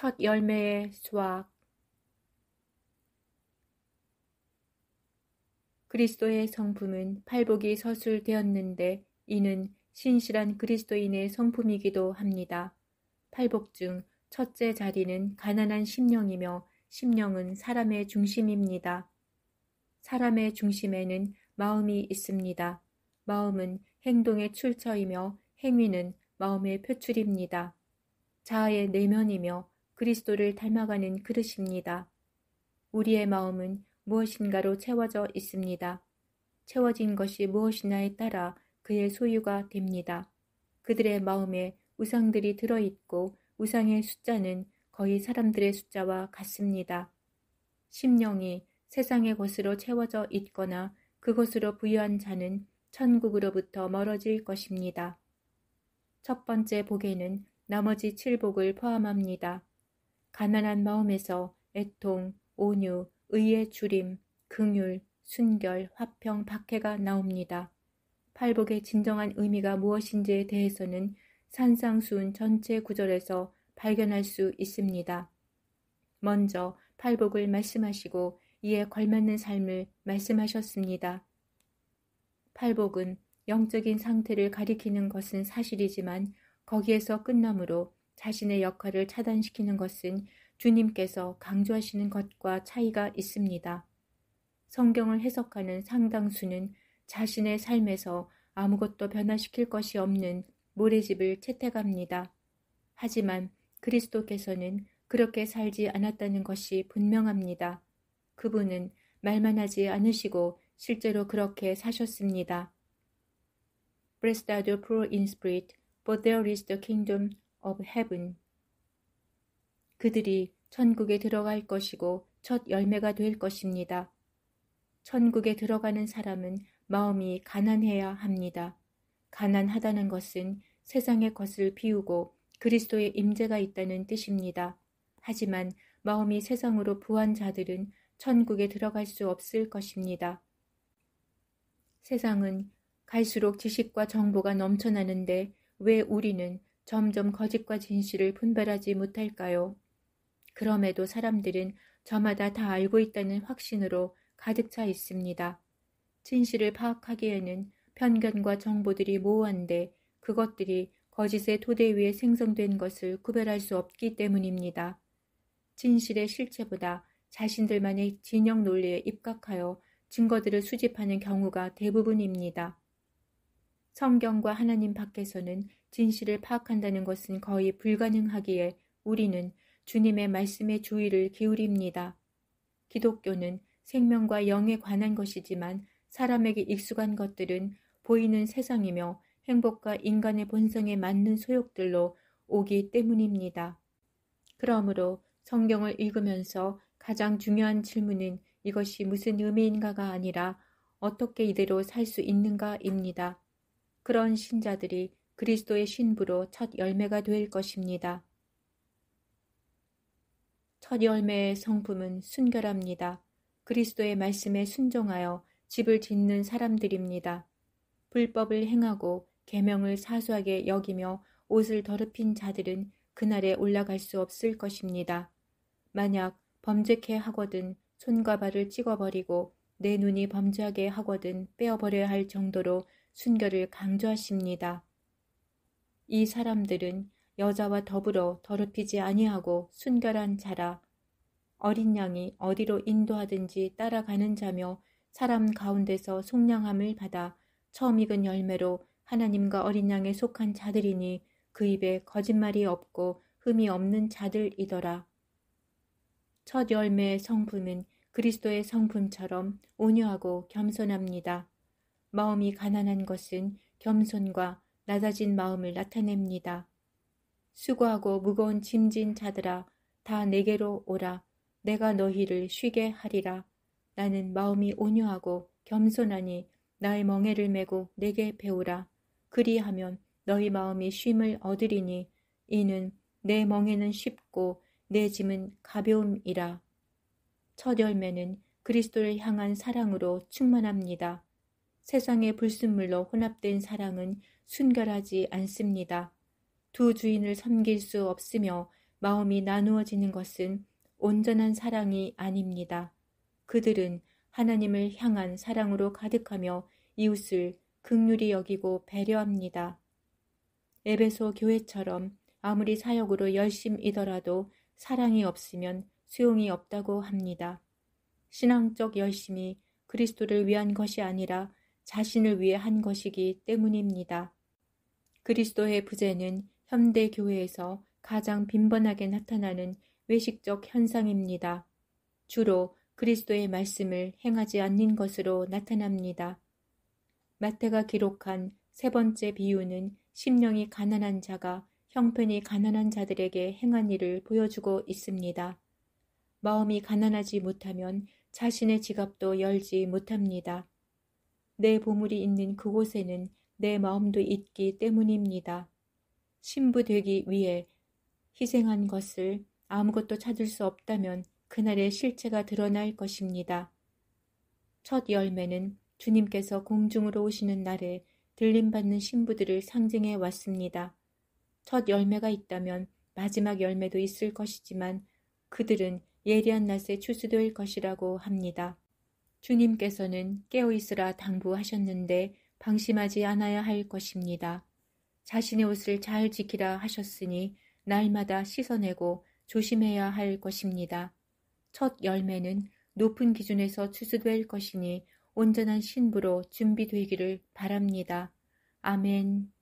첫 열매의 수확 그리스도의 성품은 팔복이 서술되었는데 이는 신실한 그리스도인의 성품이기도 합니다. 팔복 중 첫째 자리는 가난한 심령이며 심령은 사람의 중심입니다. 사람의 중심에는 마음이 있습니다. 마음은 행동의 출처이며 행위는 마음의 표출입니다. 자아의 내면이며 그리스도를 닮아가는 그릇입니다. 우리의 마음은 무엇인가로 채워져 있습니다. 채워진 것이 무엇이냐에 따라 그의 소유가 됩니다. 그들의 마음에 우상들이 들어있고 우상의 숫자는 거의 사람들의 숫자와 같습니다. 심령이 세상의 것으로 채워져 있거나 그것으로 부여한 자는 천국으로부터 멀어질 것입니다. 첫 번째 복에는 나머지 칠복을 포함합니다. 가난한 마음에서 애통, 온유, 의의 줄임, 긍율, 순결, 화평, 박해가 나옵니다. 팔복의 진정한 의미가 무엇인지에 대해서는 산상수훈 전체 구절에서 발견할 수 있습니다. 먼저 팔복을 말씀하시고 이에 걸맞는 삶을 말씀하셨습니다. 팔복은 영적인 상태를 가리키는 것은 사실이지만 거기에서 끝나므로 자신의 역할을 차단시키는 것은 주님께서 강조하시는 것과 차이가 있습니다. 성경을 해석하는 상당수는 자신의 삶에서 아무것도 변화시킬 것이 없는 모래집을 채택합니다. 하지만 그리스도께서는 그렇게 살지 않았다는 것이 분명합니다. 그분은 말만 하지 않으시고 실제로 그렇게 사셨습니다. Blessed are the poor in spirit, for there is the kingdom of Heaven. 그들이 천국에 들어갈 것이고 첫 열매가 될 것입니다. 천국에 들어가는 사람은 마음이 가난해야 합니다. 가난하다는 것은 세상의 것을 비우고 그리스도의 임재가 있다는 뜻입니다. 하지만 마음이 세상으로 부한 자들은 천국에 들어갈 수 없을 것입니다. 세상은 갈수록 지식과 정보가 넘쳐나는데 왜 우리는 점점 거짓과 진실을 분별하지 못할까요? 그럼에도 사람들은 저마다 다 알고 있다는 확신으로 가득 차 있습니다. 진실을 파악하기에는 편견과 정보들이 모호한데 그것들이 거짓의 토대 위에 생성된 것을 구별할 수 없기 때문입니다. 진실의 실체보다 자신들만의 진영 논리에 입각하여 증거들을 수집하는 경우가 대부분입니다. 성경과 하나님 밖에서는 진실을 파악한다는 것은 거의 불가능하기에 우리는 주님의 말씀에 주의를 기울입니다. 기독교는 생명과 영에 관한 것이지만 사람에게 익숙한 것들은 보이는 세상이며 행복과 인간의 본성에 맞는 소욕들로 오기 때문입니다. 그러므로 성경을 읽으면서 가장 중요한 질문은 이것이 무슨 의미인가가 아니라 어떻게 이대로 살 수 있는가입니다. 그런 신자들이 그리스도의 신부로 첫 열매가 될 것입니다. 첫 열매의 성품은 순결합니다. 그리스도의 말씀에 순종하여 집을 짓는 사람들입니다. 불법을 행하고 계명을 사수하게 여기며 옷을 더럽힌 자들은 그날에 올라갈 수 없을 것입니다. 만약 범죄케 하거든 손과 발을 찍어버리고 내 눈이 범죄하게 하거든 빼어버려야 할 정도로 순결을 강조하십니다. 이 사람들은 여자와 더불어 더럽히지 아니하고 순결한 자라 어린 양이 어디로 인도하든지 따라가는 자며 사람 가운데서 속량함을 받아 처음 익은 열매로 하나님과 어린 양에 속한 자들이니 그 입에 거짓말이 없고 흠이 없는 자들이더라. 첫 열매의 성품은 그리스도의 성품처럼 온유하고 겸손합니다. 마음이 가난한 것은 겸손과 낮아진 마음을 나타냅니다. 수고하고 무거운 짐진 자들아 다 내게로 오라 내가 너희를 쉬게 하리라 나는 마음이 온유하고 겸손하니 나의 멍에를 메고 내게 배우라 그리하면 너희 마음이 쉼을 얻으리니 이는 내 멍에는 쉽고 내 짐은 가벼움이라 첫 열매는 그리스도를 향한 사랑으로 충만합니다. 세상의 불순물로 혼합된 사랑은 순결하지 않습니다. 두 주인을 섬길 수 없으며 마음이 나누어지는 것은 온전한 사랑이 아닙니다. 그들은 하나님을 향한 사랑으로 가득하며 이웃을 극률이 여기고 배려합니다. 에베소 교회처럼 아무리 사역으로 열심이더라도 사랑이 없으면 수용이 없다고 합니다. 신앙적 열심이 그리스도를 위한 것이 아니라 자신을 위해 한 것이기 때문입니다. 그리스도의 부재는 현대 교회에서 가장 빈번하게 나타나는 외식적 현상입니다. 주로 그리스도의 말씀을 행하지 않는 것으로 나타납니다. 마태가 기록한 세 번째 비유는 심령이 가난한 자가 형편이 가난한 자들에게 행한 일을 보여주고 있습니다. 마음이 가난하지 못하면 자신의 지갑도 열지 못합니다. 내 보물이 있는 그곳에는 내 마음도 있기 때문입니다. 신부되기 위해 희생한 것을 아무것도 찾을 수 없다면 그날의 실체가 드러날 것입니다. 첫 열매는 주님께서 공중으로 오시는 날에 들림받는 신부들을 상징해 왔습니다. 첫 열매가 있다면 마지막 열매도 있을 것이지만 그들은 예리한 낯에 추수될 것이라고 합니다. 주님께서는 깨어있으라 당부하셨는데 방심하지 않아야 할 것입니다. 자신의 옷을 잘 지키라 하셨으니 날마다 씻어내고 조심해야 할 것입니다. 첫 열매는 높은 기준에서 추수될 것이니 온전한 신부로 준비되기를 바랍니다. 아멘.